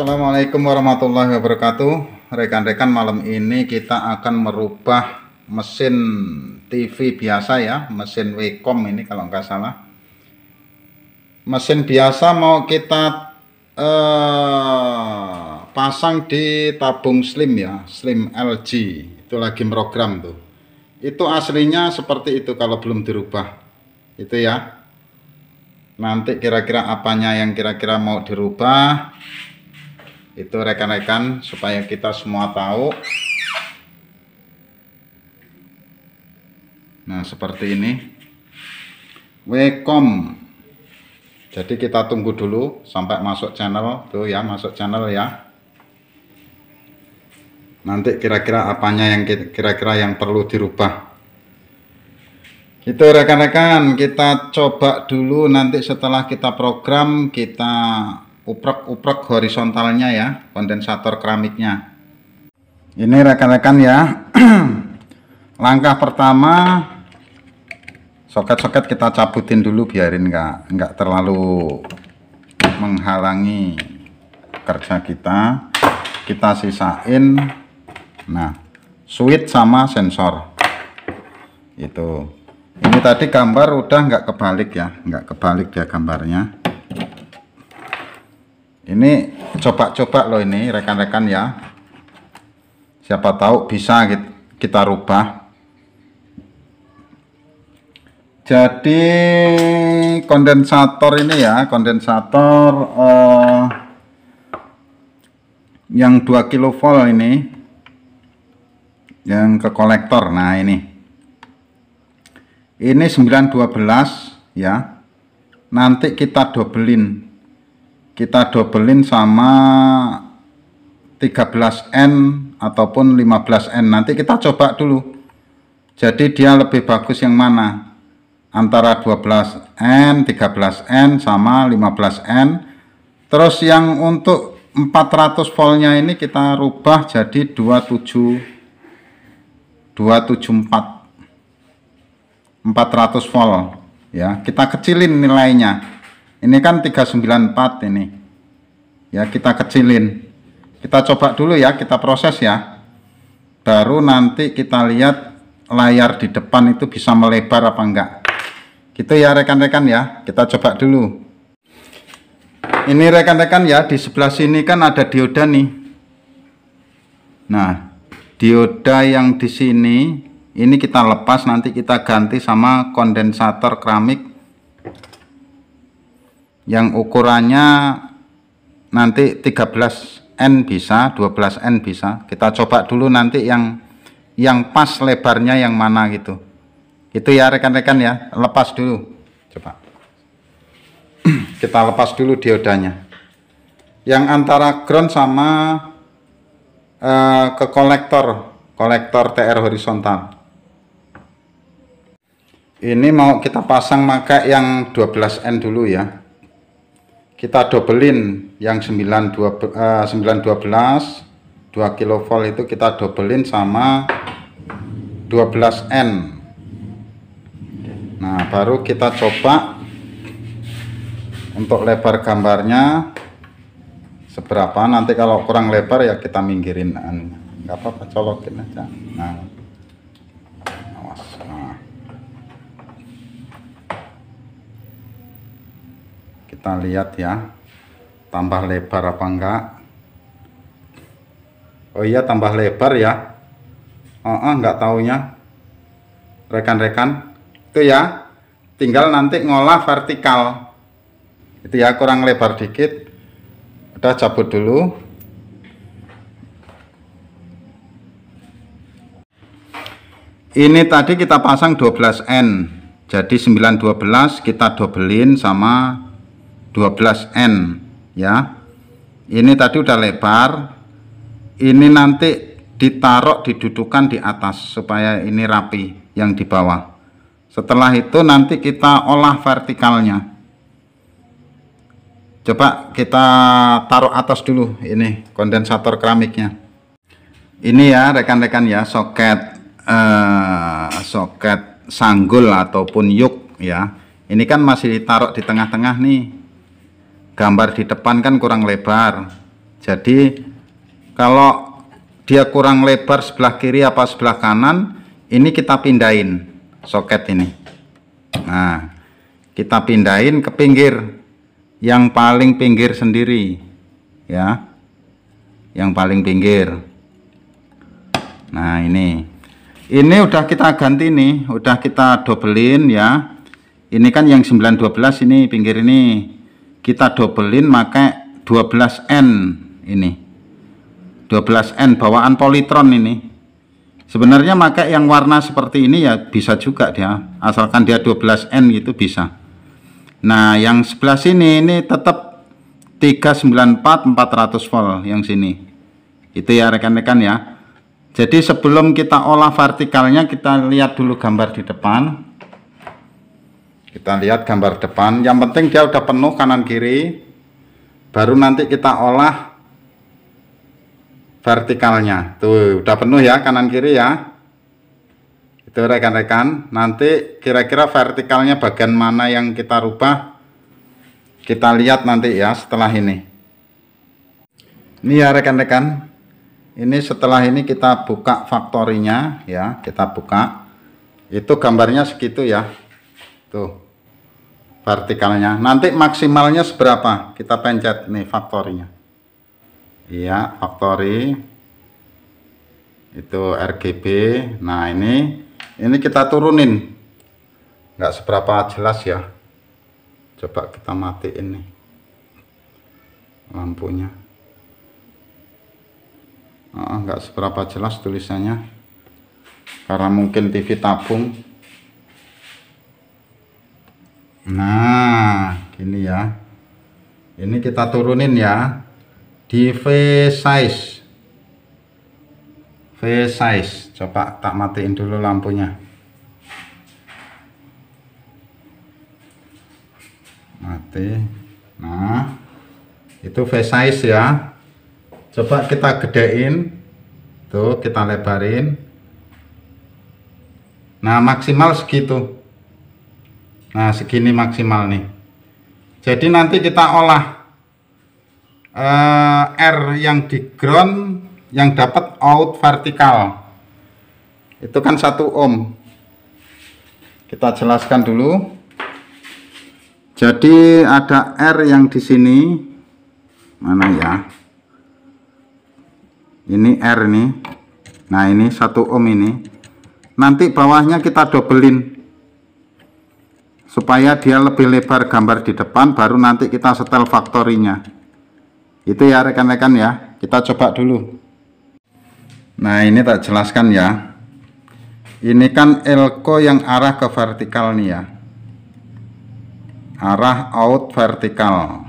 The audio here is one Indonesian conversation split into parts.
Assalamualaikum warahmatullahi wabarakatuh Rekan-rekan malam ini kita akan merubah mesin TV biasa ya Mesin Wacom ini kalau nggak salah Mesin biasa mau kita eh, pasang di tabung slim ya Slim LG itu lagi program tuh Itu aslinya seperti itu kalau belum dirubah Itu ya nanti kira-kira apanya yang kira-kira mau dirubah itu rekan-rekan supaya kita semua tahu nah seperti ini Wekom jadi kita tunggu dulu sampai masuk channel tuh ya masuk channel ya nanti kira-kira apanya yang kira-kira yang perlu dirubah itu rekan-rekan kita coba dulu nanti setelah kita program kita uprek-uprek horizontalnya ya kondensator keramiknya ini rekan-rekan ya langkah pertama soket-soket kita cabutin dulu biarin nggak nggak terlalu menghalangi kerja kita kita sisain nah switch sama sensor itu ini tadi gambar udah nggak kebalik ya nggak kebalik dia gambarnya ini coba-coba loh ini rekan-rekan ya siapa tahu bisa kita rubah jadi kondensator ini ya kondensator uh, yang 2 kV ini yang ke kolektor nah ini ini 912 ya nanti kita dobelin kita dobelin sama 13N ataupun 15N nanti kita coba dulu jadi dia lebih bagus yang mana antara 12N 13N sama 15N terus yang untuk 400 voltnya ini kita rubah jadi 27 274 400 volt ya kita kecilin nilainya ini kan 394 ini ya kita kecilin kita coba dulu ya kita proses ya baru nanti kita lihat layar di depan itu bisa melebar apa enggak gitu ya rekan-rekan ya kita coba dulu ini rekan-rekan ya di sebelah sini kan ada dioda nih nah dioda yang di sini ini kita lepas nanti kita ganti sama kondensator keramik yang ukurannya nanti 13N bisa 12N bisa kita coba dulu nanti yang yang pas lebarnya yang mana gitu itu ya rekan-rekan ya lepas dulu coba kita lepas dulu diodanya yang antara ground sama uh, ke kolektor kolektor TR horizontal ini mau kita pasang maka yang 12N dulu ya kita dobelin yang 912 eh, dua belas 2 kilovolt itu kita dobelin sama 12N nah baru kita coba untuk lebar gambarnya seberapa nanti kalau kurang lebar ya kita minggirin nggak apa-apa colokin aja nah kita lihat ya tambah lebar apa enggak oh iya tambah lebar ya oh, oh enggak taunya rekan-rekan itu ya tinggal nanti ngolah vertikal itu ya kurang lebar dikit udah cabut dulu ini tadi kita pasang 12N jadi 912 kita dobelin sama 12N ya ini tadi udah lebar ini nanti ditaruh didudukan di atas supaya ini rapi yang di bawah setelah itu nanti kita olah vertikalnya coba kita taruh atas dulu ini kondensator keramiknya ini ya rekan-rekan ya soket eh, soket sanggul ataupun yuk ya ini kan masih ditaruh di tengah-tengah nih gambar di depan kan kurang lebar jadi kalau dia kurang lebar sebelah kiri apa sebelah kanan ini kita pindahin soket ini nah kita pindahin ke pinggir yang paling pinggir sendiri ya yang paling pinggir nah ini ini udah kita ganti nih udah kita dobelin ya ini kan yang 912 ini pinggir ini kita dobelin pakai 12N ini 12N bawaan politron ini sebenarnya pakai yang warna seperti ini ya bisa juga dia asalkan dia 12N gitu bisa nah yang sebelah sini ini tetap 394 400 volt yang sini itu ya rekan-rekan ya jadi sebelum kita olah vertikalnya kita lihat dulu gambar di depan kita lihat gambar depan yang penting dia udah penuh kanan kiri baru nanti kita olah vertikalnya tuh udah penuh ya kanan kiri ya itu rekan-rekan nanti kira-kira vertikalnya bagian mana yang kita rubah kita lihat nanti ya setelah ini ini ya rekan-rekan ini setelah ini kita buka faktorinya ya kita buka itu gambarnya segitu ya tuh vertikalnya nanti maksimalnya seberapa kita pencet nih faktornya. iya faktori itu RGB nah ini ini kita turunin nggak seberapa jelas ya coba kita matiin nih lampunya nggak seberapa jelas tulisannya karena mungkin TV tabung Nah, gini ya. Ini kita turunin ya. Di V size. V size. Coba tak matiin dulu lampunya. Mati. Nah, itu V size ya. Coba kita gedein. Tuh, kita lebarin. Nah, maksimal segitu nah segini maksimal nih jadi nanti kita olah uh, R yang di ground yang dapat out vertikal itu kan satu ohm kita jelaskan dulu jadi ada R yang di sini mana ya ini R nih nah ini satu ohm ini nanti bawahnya kita dobelin supaya dia lebih lebar gambar di depan baru nanti kita setel faktorinya itu ya rekan-rekan ya kita coba dulu nah ini tak jelaskan ya ini kan elko yang arah ke vertikal nih ya arah out vertikal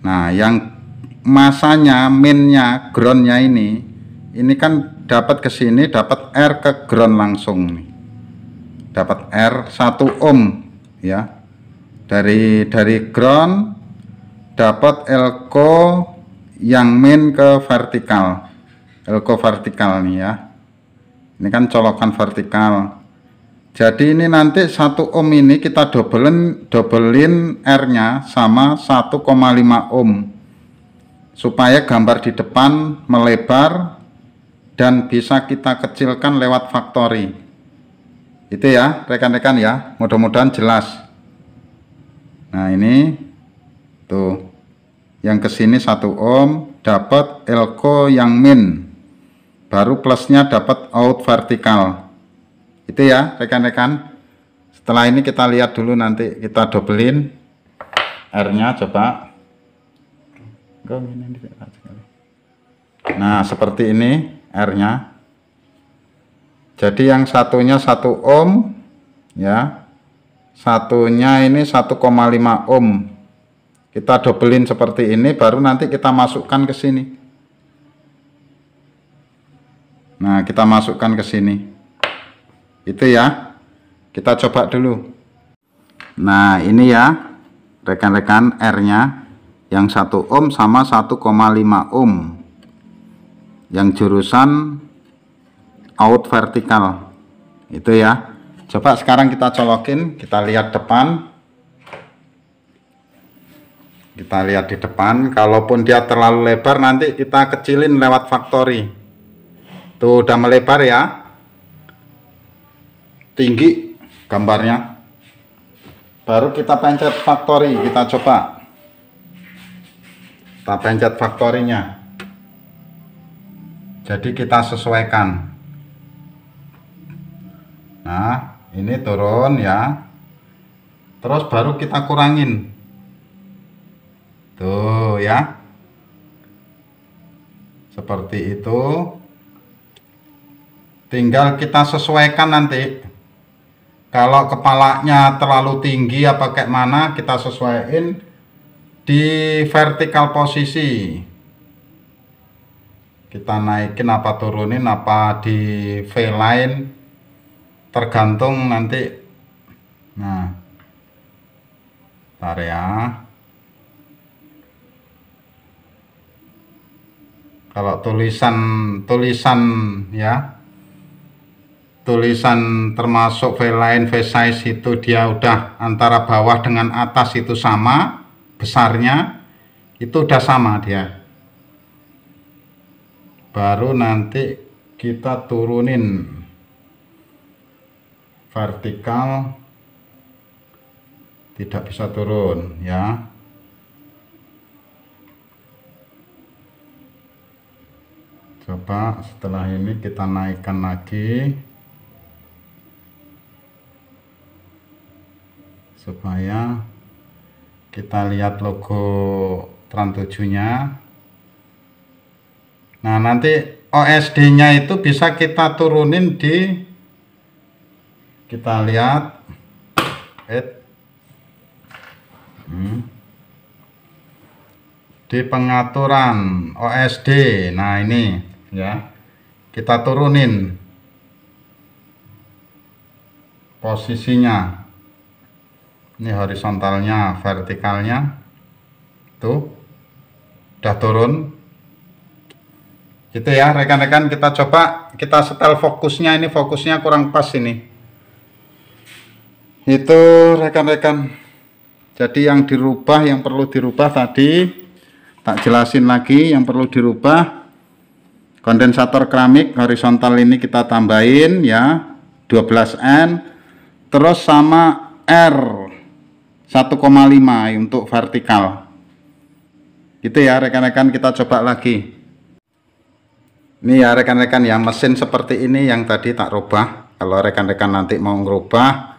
nah yang masanya minnya groundnya ini ini kan dapat ke sini dapat R ke ground langsung nih dapat R 1 ohm ya dari dari ground dapat elko yang main ke vertikal elko vertikal nih ya ini kan colokan vertikal jadi ini nanti satu ohm ini kita dobelin dobelin R nya sama 1,5 ohm supaya gambar di depan melebar dan bisa kita kecilkan lewat factory itu ya rekan-rekan ya mudah-mudahan jelas nah ini tuh yang kesini satu ohm dapat elko yang min baru plusnya dapat out vertikal itu ya rekan-rekan setelah ini kita lihat dulu nanti kita dobelin R nya coba nah seperti ini R nya jadi yang satunya 1 ohm ya. Satunya ini 1,5 ohm. Kita dobelin seperti ini baru nanti kita masukkan ke sini. Nah, kita masukkan ke sini. Itu ya. Kita coba dulu. Nah, ini ya. Rekan-rekan R-nya yang 1 ohm sama 1,5 ohm yang jurusan out vertikal itu ya coba sekarang kita colokin kita lihat depan kita lihat di depan kalaupun dia terlalu lebar nanti kita kecilin lewat factory tuh udah melebar ya tinggi gambarnya baru kita pencet factory kita coba kita pencet nya jadi kita sesuaikan nah ini turun ya terus baru kita kurangin tuh ya seperti itu tinggal kita sesuaikan nanti kalau kepalanya terlalu tinggi apa kayak mana kita sesuaikan di vertikal posisi kita naikin apa turunin apa di V line tergantung nanti nah tar ya kalau tulisan tulisan ya tulisan termasuk V line V size itu dia udah antara bawah dengan atas itu sama besarnya itu udah sama dia baru nanti kita turunin vertikal tidak bisa turun ya coba setelah ini kita naikkan lagi supaya kita lihat logo trans 7 nya nah nanti OSD nya itu bisa kita turunin di kita lihat Hmm. di pengaturan OSD nah ini ya kita turunin posisinya ini horizontalnya vertikalnya tuh udah turun gitu ya rekan-rekan kita coba kita setel fokusnya ini fokusnya kurang pas ini itu rekan-rekan jadi yang dirubah yang perlu dirubah tadi tak jelasin lagi yang perlu dirubah kondensator keramik horizontal ini kita tambahin ya 12N terus sama R 1,5 untuk vertikal gitu ya rekan-rekan kita coba lagi ini ya rekan-rekan yang mesin seperti ini yang tadi tak rubah kalau rekan-rekan nanti mau ngerubah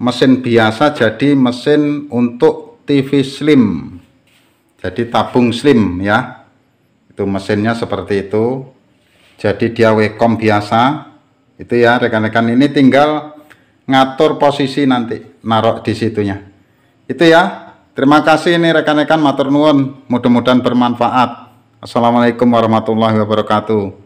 mesin biasa jadi mesin untuk TV slim jadi tabung slim ya itu mesinnya seperti itu jadi dia wekom biasa itu ya rekan-rekan ini tinggal ngatur posisi nanti narok di situnya itu ya terima kasih ini rekan-rekan matur nuwun mudah-mudahan bermanfaat Assalamualaikum warahmatullahi wabarakatuh